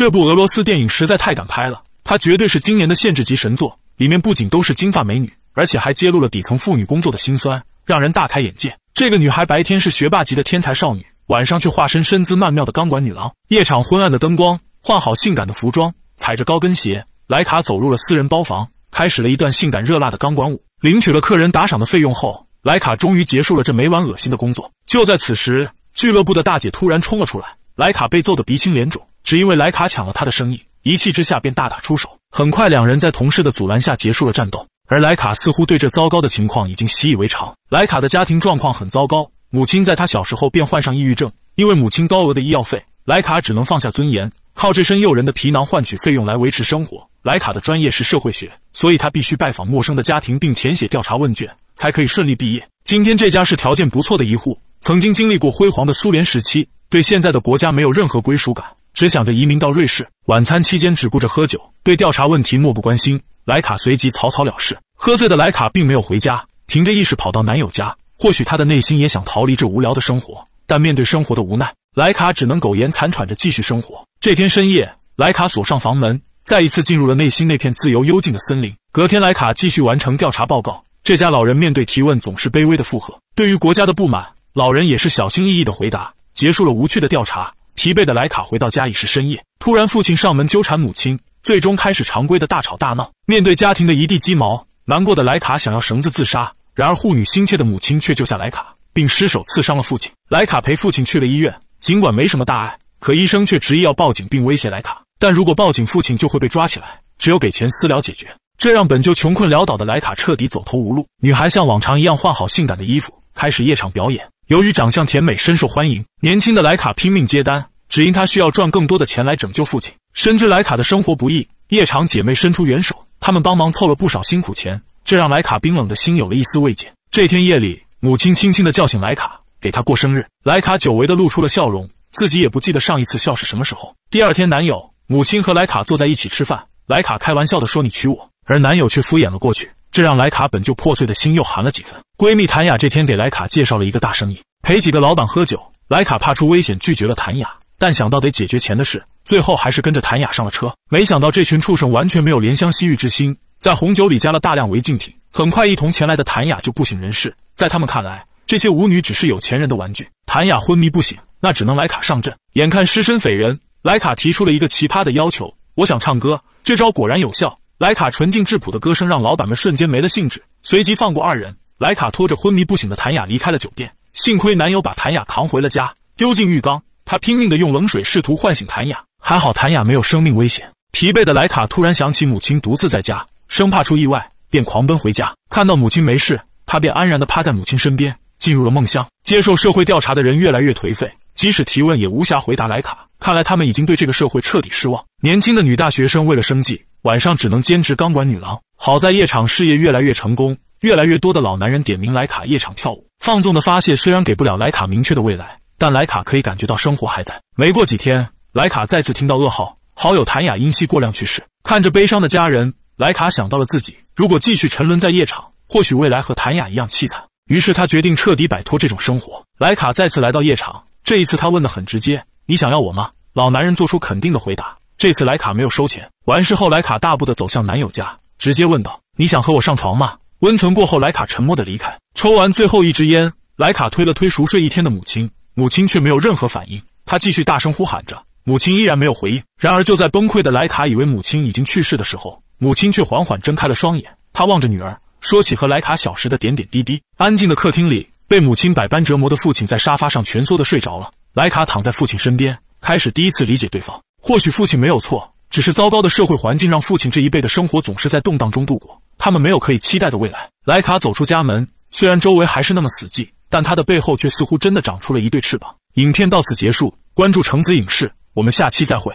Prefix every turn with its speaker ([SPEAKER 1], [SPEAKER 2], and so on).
[SPEAKER 1] 这部俄罗斯电影实在太敢拍了，它绝对是今年的限制级神作。里面不仅都是金发美女，而且还揭露了底层妇女工作的辛酸，让人大开眼界。这个女孩白天是学霸级的天才少女，晚上却化身身姿曼妙的钢管女郎。夜场昏暗的灯光，换好性感的服装，踩着高跟鞋，莱卡走入了私人包房，开始了一段性感热辣的钢管舞。领取了客人打赏的费用后，莱卡终于结束了这每晚恶心的工作。就在此时，俱乐部的大姐突然冲了出来，莱卡被揍得鼻青脸肿。只因为莱卡抢了他的生意，一气之下便大打出手。很快，两人在同事的阻拦下结束了战斗。而莱卡似乎对这糟糕的情况已经习以为常。莱卡的家庭状况很糟糕，母亲在他小时候便患上抑郁症，因为母亲高额的医药费，莱卡只能放下尊严，靠这身诱人的皮囊换取费用来维持生活。莱卡的专业是社会学，所以他必须拜访陌生的家庭并填写调查问卷，才可以顺利毕业。今天这家是条件不错的一户，曾经经历过辉煌的苏联时期，对现在的国家没有任何归属感。只想着移民到瑞士。晚餐期间只顾着喝酒，对调查问题漠不关心。莱卡随即草草了事。喝醉的莱卡并没有回家，凭着意识跑到男友家。或许她的内心也想逃离这无聊的生活，但面对生活的无奈，莱卡只能苟延残喘着继续生活。这天深夜，莱卡锁上房门，再一次进入了内心那片自由幽静的森林。隔天，莱卡继续完成调查报告。这家老人面对提问总是卑微的附和，对于国家的不满，老人也是小心翼翼的回答，结束了无趣的调查。疲惫的莱卡回到家已是深夜，突然父亲上门纠缠母亲，最终开始常规的大吵大闹。面对家庭的一地鸡毛，难过的莱卡想要绳子自杀，然而护女心切的母亲却救下莱卡，并失手刺伤了父亲。莱卡陪父亲去了医院，尽管没什么大碍，可医生却执意要报警并威胁莱卡，但如果报警，父亲就会被抓起来，只有给钱私了解决。这让本就穷困潦倒的莱卡彻底走投无路。女孩像往常一样换好性感的衣服，开始夜场表演。由于长相甜美，深受欢迎。年轻的莱卡拼命接单，只因她需要赚更多的钱来拯救父亲。深知莱卡的生活不易，夜场姐妹伸出援手，她们帮忙凑了不少辛苦钱，这让莱卡冰冷的心有了一丝慰藉。这天夜里，母亲轻轻的叫醒莱卡，给她过生日。莱卡久违的露出了笑容，自己也不记得上一次笑是什么时候。第二天，男友、母亲和莱卡坐在一起吃饭，莱卡开玩笑的说：“你娶我。”而男友却敷衍了过去，这让莱卡本就破碎的心又寒了几分。闺蜜谭雅这天给莱卡介绍了一个大生意。陪几个老板喝酒，莱卡怕出危险，拒绝了谭雅，但想到得解决钱的事，最后还是跟着谭雅上了车。没想到这群畜生完全没有怜香惜玉之心，在红酒里加了大量违禁品。很快，一同前来的谭雅就不省人事。在他们看来，这些舞女只是有钱人的玩具。谭雅昏迷不醒，那只能莱卡上阵。眼看失身匪人，莱卡提出了一个奇葩的要求：“我想唱歌。”这招果然有效，莱卡纯净质朴的歌声让老板们瞬间没了兴致，随即放过二人。莱卡拖着昏迷不醒的谭雅离开了酒店。幸亏男友把谭雅扛回了家，丢进浴缸，他拼命的用冷水试图唤醒谭雅。还好谭雅没有生命危险。疲惫的莱卡突然想起母亲独自在家，生怕出意外，便狂奔回家。看到母亲没事，他便安然的趴在母亲身边，进入了梦乡。接受社会调查的人越来越颓废，即使提问也无暇回答。莱卡看来他们已经对这个社会彻底失望。年轻的女大学生为了生计，晚上只能兼职钢管女郎。好在夜场事业越来越成功，越来越多的老男人点名莱卡夜场跳舞。放纵的发泄虽然给不了莱卡明确的未来，但莱卡可以感觉到生活还在。没过几天，莱卡再次听到噩耗，好友谭雅因吸过量去世。看着悲伤的家人，莱卡想到了自己，如果继续沉沦在夜场，或许未来和谭雅一样凄惨。于是他决定彻底摆脱这种生活。莱卡再次来到夜场，这一次他问得很直接：“你想要我吗？”老男人做出肯定的回答。这次莱卡没有收钱。完事后，莱卡大步地走向男友家，直接问道：“你想和我上床吗？”温存过后，莱卡沉默的离开。抽完最后一支烟，莱卡推了推熟睡一天的母亲，母亲却没有任何反应。他继续大声呼喊着，母亲依然没有回应。然而，就在崩溃的莱卡以为母亲已经去世的时候，母亲却缓缓睁开了双眼。他望着女儿，说起和莱卡小时的点点滴滴。安静的客厅里，被母亲百般折磨的父亲在沙发上蜷缩的睡着了。莱卡躺在父亲身边，开始第一次理解对方。或许父亲没有错，只是糟糕的社会环境让父亲这一辈的生活总是在动荡中度过。他们没有可以期待的未来。莱卡走出家门，虽然周围还是那么死寂，但他的背后却似乎真的长出了一对翅膀。影片到此结束，关注橙子影视，我们下期再会。